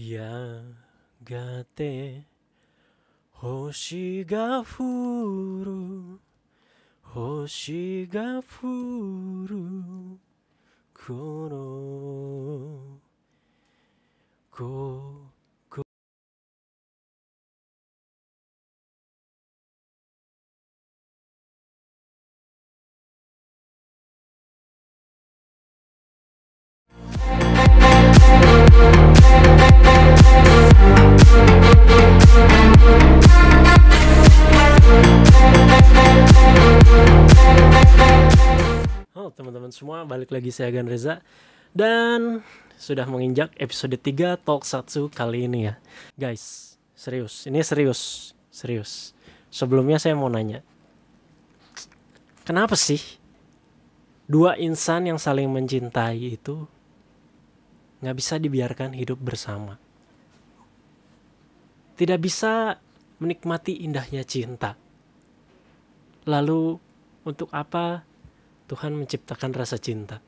やがて星が降る星が降るこの teman-teman semua, balik lagi saya Gan Reza Dan sudah menginjak episode 3 Talk Satsu kali ini ya Guys, serius, ini serius, serius Sebelumnya saya mau nanya Kenapa sih dua insan yang saling mencintai itu nggak bisa dibiarkan hidup bersama Tidak bisa menikmati indahnya cinta Lalu untuk apa Tuhan menciptakan rasa cinta.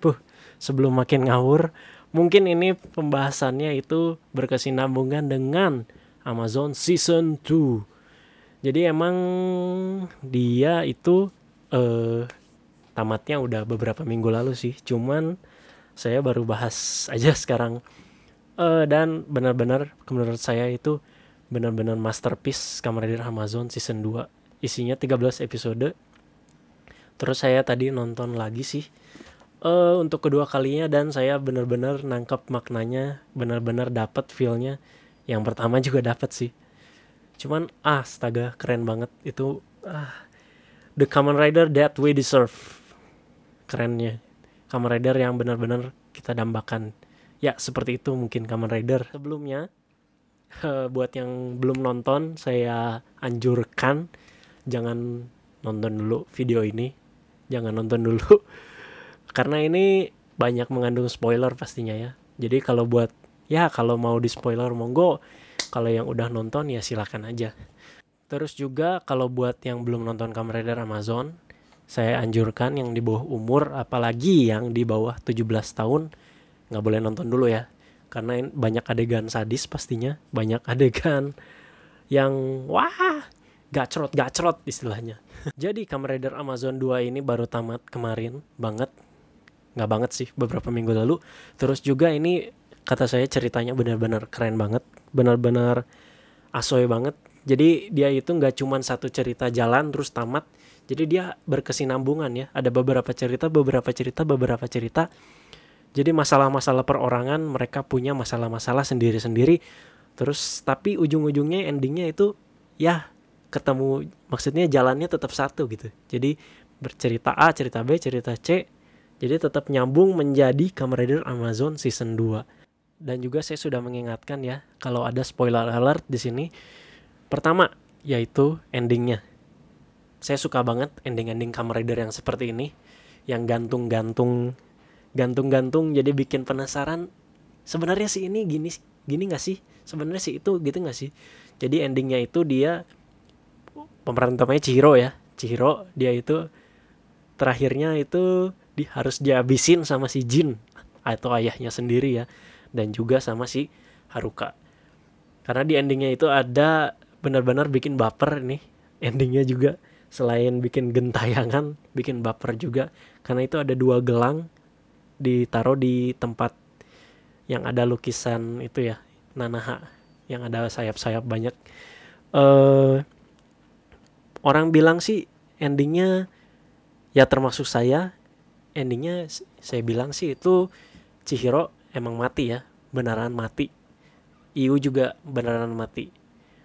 Buh, sebelum makin ngawur, mungkin ini pembahasannya itu berkesinambungan dengan Amazon Season 2. Jadi emang dia itu eh tamatnya udah beberapa minggu lalu sih. Cuman saya baru bahas aja sekarang. Eh dan benar-benar menurut saya itu benar-benar masterpiece Kamar Amazon Season 2. Isinya 13 episode Terus saya tadi nonton lagi sih uh, untuk kedua kalinya dan saya benar-benar nangkep maknanya, benar-benar dapat feelnya. Yang pertama juga dapat sih. Cuman ah, astaga keren banget itu ah The Kamen Rider That We Deserve. Kerennya. Kamen Rider yang benar-benar kita dambakan. Ya, seperti itu mungkin Kamen Rider. Sebelumnya uh, buat yang belum nonton saya anjurkan jangan nonton dulu video ini jangan nonton dulu karena ini banyak mengandung spoiler pastinya ya jadi kalau buat ya kalau mau di spoiler monggo kalau yang udah nonton ya silahkan aja terus juga kalau buat yang belum nonton Kamen Amazon saya anjurkan yang di bawah umur apalagi yang di bawah 17 tahun nggak boleh nonton dulu ya karena banyak adegan sadis pastinya banyak adegan yang wah gacrot-gacrot istilahnya. Jadi Kamen Rider Amazon 2 ini baru tamat kemarin banget. Nggak banget sih, beberapa minggu lalu. Terus juga ini kata saya ceritanya benar-benar keren banget. Benar-benar asoy banget. Jadi dia itu nggak cuma satu cerita jalan terus tamat. Jadi dia berkesinambungan ya. Ada beberapa cerita, beberapa cerita, beberapa cerita. Jadi masalah-masalah perorangan mereka punya masalah-masalah sendiri-sendiri. Terus tapi ujung-ujungnya endingnya itu ya ketemu maksudnya jalannya tetap satu gitu jadi bercerita A cerita B cerita C jadi tetap nyambung menjadi Kamen Rider Amazon season 2 dan juga saya sudah mengingatkan ya kalau ada spoiler alert di sini pertama yaitu endingnya saya suka banget ending-ending Kamen Rider yang seperti ini yang gantung-gantung gantung-gantung jadi bikin penasaran sebenarnya sih ini gini gini nggak sih sebenarnya sih itu gitu nggak sih jadi endingnya itu dia pemeran utamanya Chihiro ya Chihiro dia itu terakhirnya itu di, harus dihabisin sama si Jin atau ayahnya sendiri ya dan juga sama si Haruka karena di endingnya itu ada benar-benar bikin baper nih endingnya juga selain bikin gentayangan bikin baper juga karena itu ada dua gelang ditaruh di tempat yang ada lukisan itu ya Nanaha yang ada sayap-sayap banyak eh uh, orang bilang sih endingnya ya termasuk saya endingnya saya bilang sih itu Cihiro emang mati ya beneran mati Iu juga beneran mati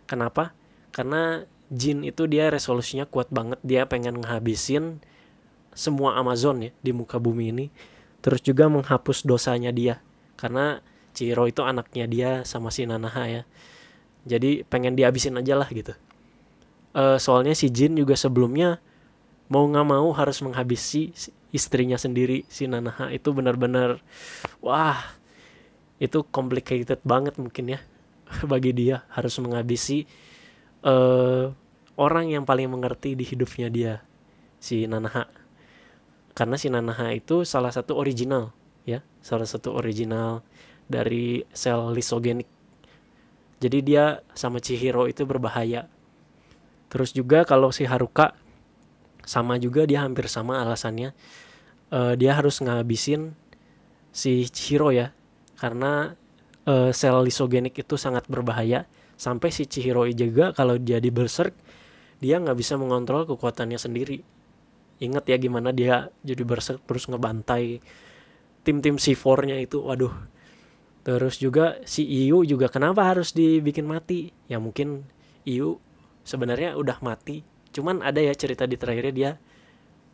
kenapa karena Jin itu dia resolusinya kuat banget dia pengen ngehabisin semua Amazon ya di muka bumi ini terus juga menghapus dosanya dia karena Cihiro itu anaknya dia sama si Nanaha ya jadi pengen dihabisin aja lah gitu uh, soalnya si Jin juga sebelumnya mau nggak mau harus menghabisi istrinya sendiri si Nanaha itu benar-benar wah itu complicated banget mungkin ya bagi dia harus menghabisi uh, orang yang paling mengerti di hidupnya dia si Nanaha karena si Nanaha itu salah satu original ya salah satu original dari sel lisogenik jadi dia sama Chihiro itu berbahaya Terus juga kalau si Haruka sama juga dia hampir sama alasannya. Uh, dia harus ngabisin si Chihiro ya karena uh, sel lisogenik itu sangat berbahaya sampai si Chihiro juga kalau jadi berserk dia nggak bisa mengontrol kekuatannya sendiri. Ingat ya gimana dia jadi berserk terus ngebantai tim-tim C4-nya itu. Waduh. Terus juga si IU juga kenapa harus dibikin mati? Ya mungkin IU sebenarnya udah mati cuman ada ya cerita di terakhirnya dia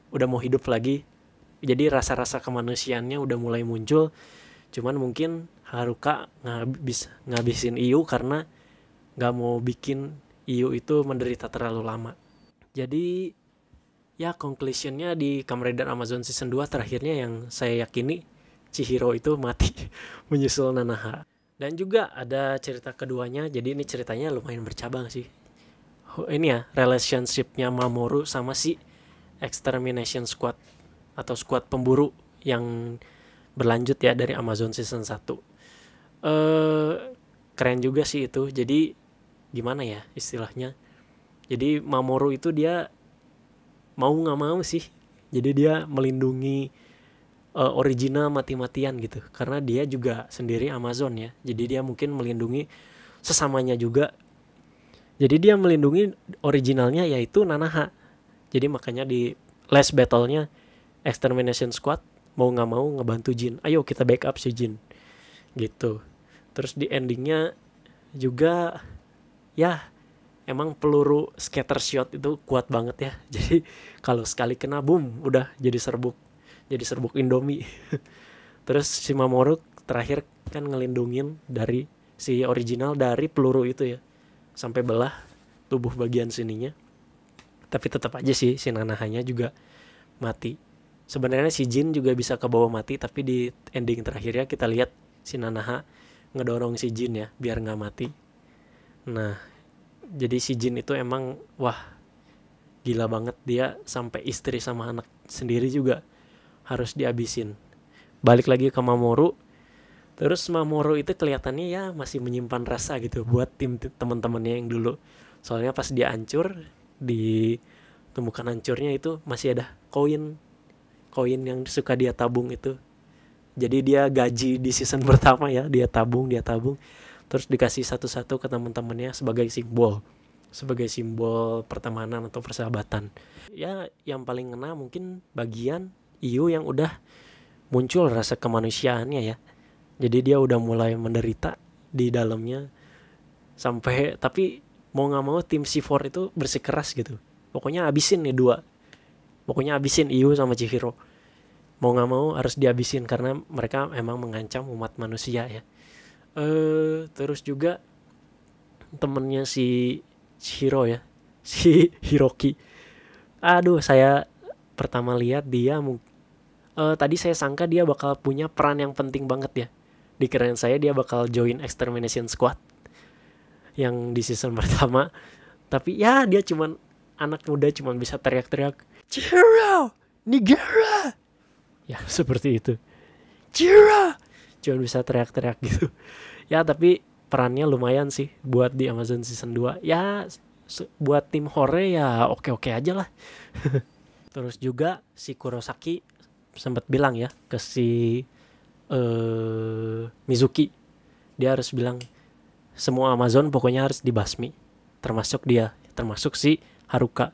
udah mau hidup lagi jadi rasa-rasa kemanusiaannya udah mulai muncul cuman mungkin Haruka ngabis ngabisin IU karena nggak mau bikin IU itu menderita terlalu lama jadi ya conclusionnya di Kamen Amazon season 2 terakhirnya yang saya yakini Chihiro itu mati menyusul Nanaha dan juga ada cerita keduanya jadi ini ceritanya lumayan bercabang sih ini ya relationshipnya Mamoru sama si Extermination Squad atau squad pemburu yang berlanjut ya dari Amazon season 1 eh keren juga sih itu jadi gimana ya istilahnya jadi Mamoru itu dia mau nggak mau sih jadi dia melindungi uh, original mati-matian gitu karena dia juga sendiri Amazon ya jadi dia mungkin melindungi sesamanya juga jadi dia melindungi originalnya yaitu Nanaha. Jadi makanya di last battle-nya Extermination Squad mau nggak mau ngebantu Jin. Ayo kita backup si Jin. Gitu. Terus di endingnya juga ya emang peluru scatter shot itu kuat banget ya. Jadi kalau sekali kena boom udah jadi serbuk. Jadi serbuk Indomie. Terus si Mamoru terakhir kan ngelindungin dari si original dari peluru itu ya sampai belah tubuh bagian sininya tapi tetap aja sih si Nanahanya juga mati sebenarnya si Jin juga bisa ke bawah mati tapi di ending terakhirnya kita lihat si Nanaha ngedorong si Jin ya biar nggak mati nah jadi si Jin itu emang wah gila banget dia sampai istri sama anak sendiri juga harus dihabisin balik lagi ke Mamoru Terus Mamoru itu kelihatannya ya masih menyimpan rasa gitu buat tim teman-temannya yang dulu. Soalnya pas dia hancur ditemukan hancurnya itu masih ada koin koin yang suka dia tabung itu. Jadi dia gaji di season pertama ya, dia tabung, dia tabung. Terus dikasih satu-satu ke teman-temannya sebagai simbol sebagai simbol pertemanan atau persahabatan. Ya, yang paling ngena mungkin bagian Iyo yang udah muncul rasa kemanusiaannya ya jadi dia udah mulai menderita di dalamnya sampai tapi mau nggak mau tim C4 itu bersikeras gitu pokoknya abisin nih dua pokoknya abisin Iu sama Chihiro mau nggak mau harus dihabisin karena mereka emang mengancam umat manusia ya eh terus juga temennya si Chihiro ya si Hiroki aduh saya pertama lihat dia uh, tadi saya sangka dia bakal punya peran yang penting banget ya di keren saya dia bakal join extermination squad yang di season pertama tapi ya dia cuman anak muda cuman bisa teriak-teriak Jiro Nigara ya seperti itu Jiro cuman bisa teriak-teriak gitu ya tapi perannya lumayan sih buat di Amazon season 2 ya buat tim hore ya oke-oke aja lah terus juga si Kurosaki sempat bilang ya ke si uh, Mizuki dia harus bilang semua Amazon pokoknya harus dibasmi termasuk dia termasuk si Haruka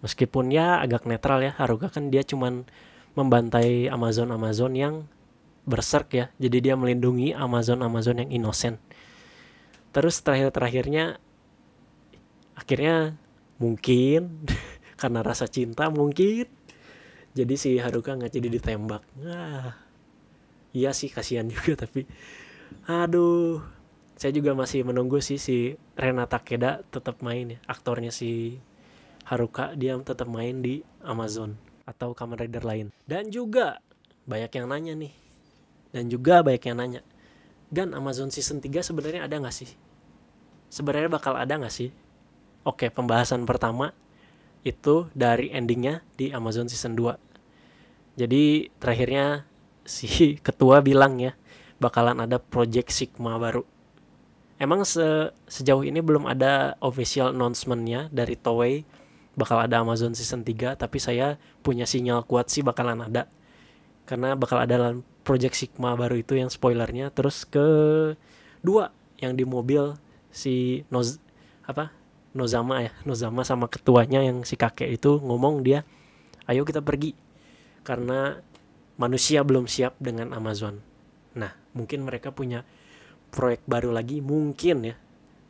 meskipun ya agak netral ya Haruka kan dia cuman membantai Amazon Amazon yang berserk ya jadi dia melindungi Amazon Amazon yang innocent terus terakhir terakhirnya akhirnya mungkin karena rasa cinta mungkin jadi si Haruka nggak jadi ditembak nah iya sih kasihan juga tapi aduh saya juga masih menunggu sih si Renata Keda tetap main ya aktornya si Haruka dia tetap main di Amazon atau Kamen Rider lain dan juga banyak yang nanya nih dan juga banyak yang nanya Gan Amazon season 3 sebenarnya ada nggak sih sebenarnya bakal ada nggak sih oke pembahasan pertama itu dari endingnya di Amazon season 2 jadi terakhirnya si ketua bilang ya bakalan ada project Sigma baru. Emang se sejauh ini belum ada official announcementnya dari Toei bakal ada Amazon season 3 tapi saya punya sinyal kuat sih bakalan ada karena bakal ada project Sigma baru itu yang spoilernya terus ke dua yang di mobil si Noz apa Nozama ya Nozama sama ketuanya yang si kakek itu ngomong dia ayo kita pergi karena manusia belum siap dengan Amazon. Nah, mungkin mereka punya proyek baru lagi, mungkin ya.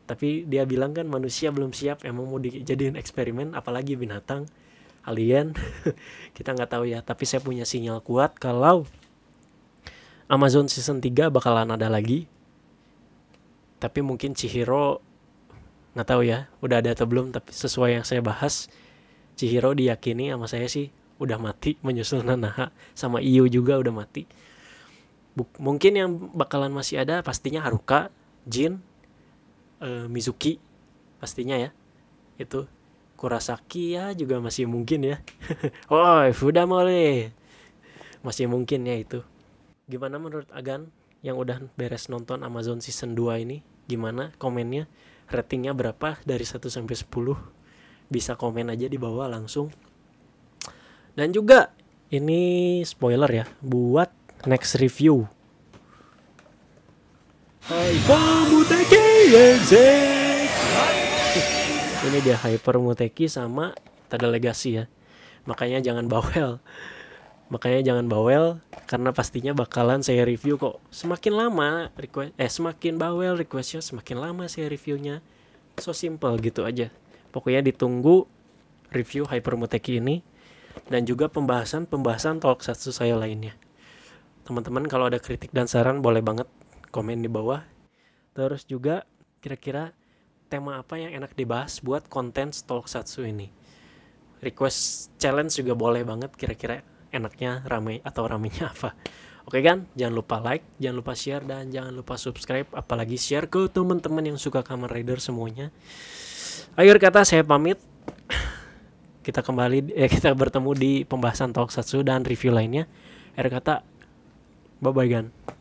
Tapi dia bilang kan manusia belum siap, emang mau dijadiin eksperimen, apalagi binatang, alien, kita nggak tahu ya. Tapi saya punya sinyal kuat kalau Amazon season 3 bakalan ada lagi. Tapi mungkin Chihiro nggak tahu ya, udah ada atau belum. Tapi sesuai yang saya bahas, Chihiro diyakini sama saya sih udah mati menyusul Nanaha sama Iyo juga udah mati Buk mungkin yang bakalan masih ada pastinya Haruka Jin uh, Mizuki pastinya ya itu Kurasaki ya juga masih mungkin ya oh sudah mulai masih mungkin ya itu gimana menurut Agan yang udah beres nonton Amazon season 2 ini gimana komennya ratingnya berapa dari 1 sampai 10 bisa komen aja di bawah langsung dan juga ini spoiler ya buat next review. Ini dia Hyper Muteki sama Tada Legacy ya. Makanya jangan bawel. Makanya jangan bawel karena pastinya bakalan saya review kok. Semakin lama request eh semakin bawel requestnya semakin lama saya reviewnya. So simple gitu aja. Pokoknya ditunggu review Hyper Muteki ini dan juga pembahasan-pembahasan talk satu saya lainnya. Teman-teman kalau ada kritik dan saran boleh banget komen di bawah. Terus juga kira-kira tema apa yang enak dibahas buat konten talk satu ini. Request challenge juga boleh banget kira-kira enaknya rame atau ramenya apa. Oke kan? Jangan lupa like, jangan lupa share, dan jangan lupa subscribe. Apalagi share ke teman-teman yang suka kamar Rider semuanya. Akhir kata saya pamit kita kembali eh, kita bertemu di pembahasan tokusatsu dan review lainnya. Er kata bye bye gan.